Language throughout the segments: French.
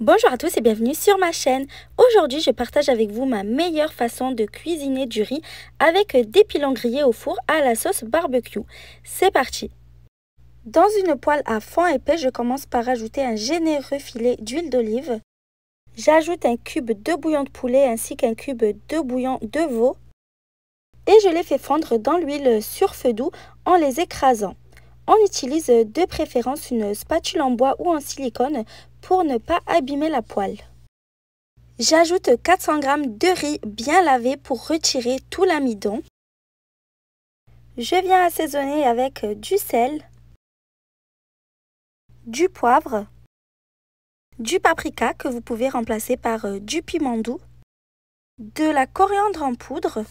Bonjour à tous et bienvenue sur ma chaîne. Aujourd'hui, je partage avec vous ma meilleure façon de cuisiner du riz avec des pilons grillés au four à la sauce barbecue. C'est parti Dans une poêle à fond épais, je commence par ajouter un généreux filet d'huile d'olive. J'ajoute un cube de bouillon de poulet ainsi qu'un cube de bouillon de veau. Et je les fais fondre dans l'huile sur feu doux en les écrasant. On utilise de préférence une spatule en bois ou en silicone pour ne pas abîmer la poêle. J'ajoute 400 g de riz bien lavé pour retirer tout l'amidon. Je viens assaisonner avec du sel, du poivre, du paprika que vous pouvez remplacer par euh, du piment doux, de la coriandre en poudre,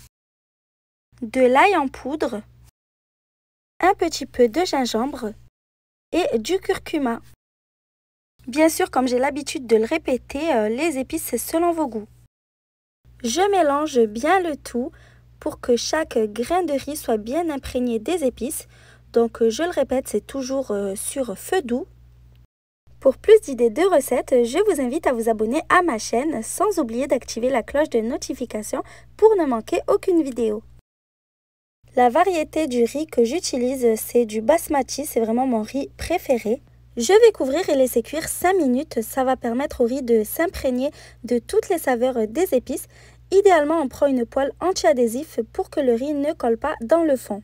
de l'ail en poudre, un petit peu de gingembre et du curcuma. Bien sûr, comme j'ai l'habitude de le répéter, euh, les épices, c'est selon vos goûts. Je mélange bien le tout pour que chaque grain de riz soit bien imprégné des épices. Donc, euh, je le répète, c'est toujours euh, sur feu doux. Pour plus d'idées de recettes, je vous invite à vous abonner à ma chaîne sans oublier d'activer la cloche de notification pour ne manquer aucune vidéo. La variété du riz que j'utilise, c'est du basmati, c'est vraiment mon riz préféré. Je vais couvrir et laisser cuire 5 minutes. Ça va permettre au riz de s'imprégner de toutes les saveurs des épices. Idéalement, on prend une poêle anti-adhésif pour que le riz ne colle pas dans le fond.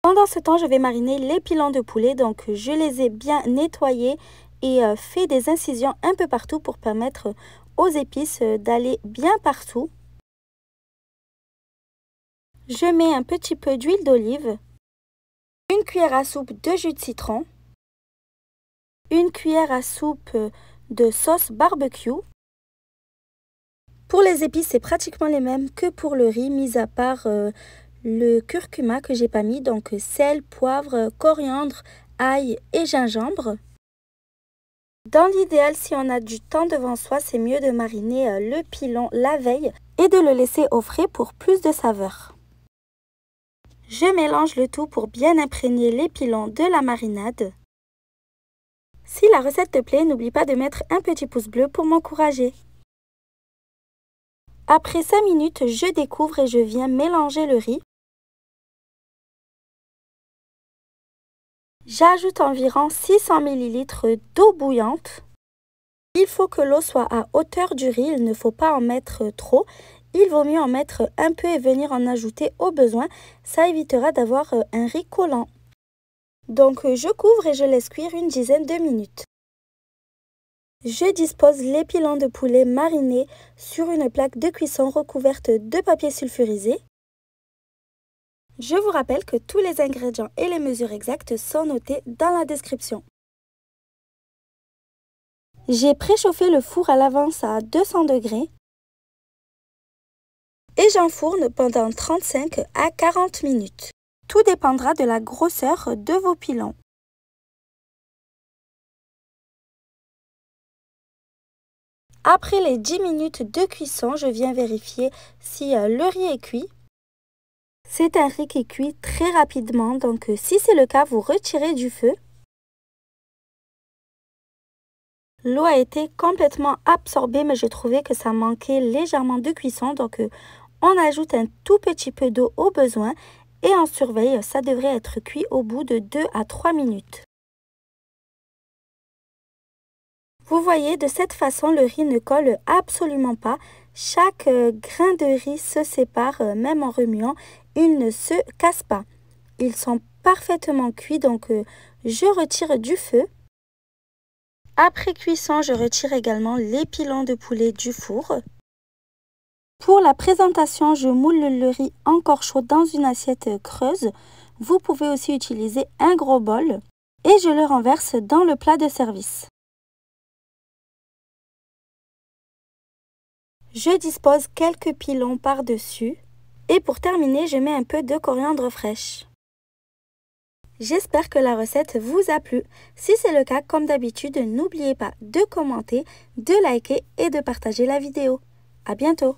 Pendant ce temps, je vais mariner les pilons de poulet. Donc, je les ai bien nettoyés et euh, fait des incisions un peu partout pour permettre aux épices euh, d'aller bien partout. Je mets un petit peu d'huile d'olive, une cuillère à soupe de jus de citron, une cuillère à soupe de sauce barbecue. Pour les épices, c'est pratiquement les mêmes que pour le riz, mis à part euh, le curcuma que j'ai pas mis, donc sel, poivre, coriandre, ail et gingembre. Dans l'idéal, si on a du temps devant soi, c'est mieux de mariner euh, le pilon la veille et de le laisser au frais pour plus de saveur. Je mélange le tout pour bien imprégner les pilons de la marinade. Si la recette te plaît, n'oublie pas de mettre un petit pouce bleu pour m'encourager. Après 5 minutes, je découvre et je viens mélanger le riz. J'ajoute environ 600 ml d'eau bouillante. Il faut que l'eau soit à hauteur du riz, il ne faut pas en mettre trop. Il vaut mieux en mettre un peu et venir en ajouter au besoin, ça évitera d'avoir un riz collant. Donc euh, je couvre et je laisse cuire une dizaine de minutes. Je dispose les pilons de poulet marinés sur une plaque de cuisson recouverte de papier sulfurisé. Je vous rappelle que tous les ingrédients et les mesures exactes sont notés dans la description. J'ai préchauffé le four à l'avance à 200 degrés et j'enfourne pendant 35 à 40 minutes. Tout dépendra de la grosseur de vos pilons. Après les 10 minutes de cuisson, je viens vérifier si euh, le riz est cuit. C'est un riz qui est cuit très rapidement, donc euh, si c'est le cas, vous retirez du feu. L'eau a été complètement absorbée, mais je trouvais que ça manquait légèrement de cuisson, donc euh, on ajoute un tout petit peu d'eau au besoin et en surveille, ça devrait être cuit au bout de 2 à 3 minutes. Vous voyez, de cette façon, le riz ne colle absolument pas. Chaque euh, grain de riz se sépare, euh, même en remuant, il ne se casse pas. Ils sont parfaitement cuits, donc euh, je retire du feu. Après cuisson, je retire également les pilons de poulet du four. Pour la présentation, je moule le riz encore chaud dans une assiette creuse. Vous pouvez aussi utiliser un gros bol et je le renverse dans le plat de service. Je dispose quelques pilons par-dessus et pour terminer, je mets un peu de coriandre fraîche. J'espère que la recette vous a plu. Si c'est le cas, comme d'habitude, n'oubliez pas de commenter, de liker et de partager la vidéo. À bientôt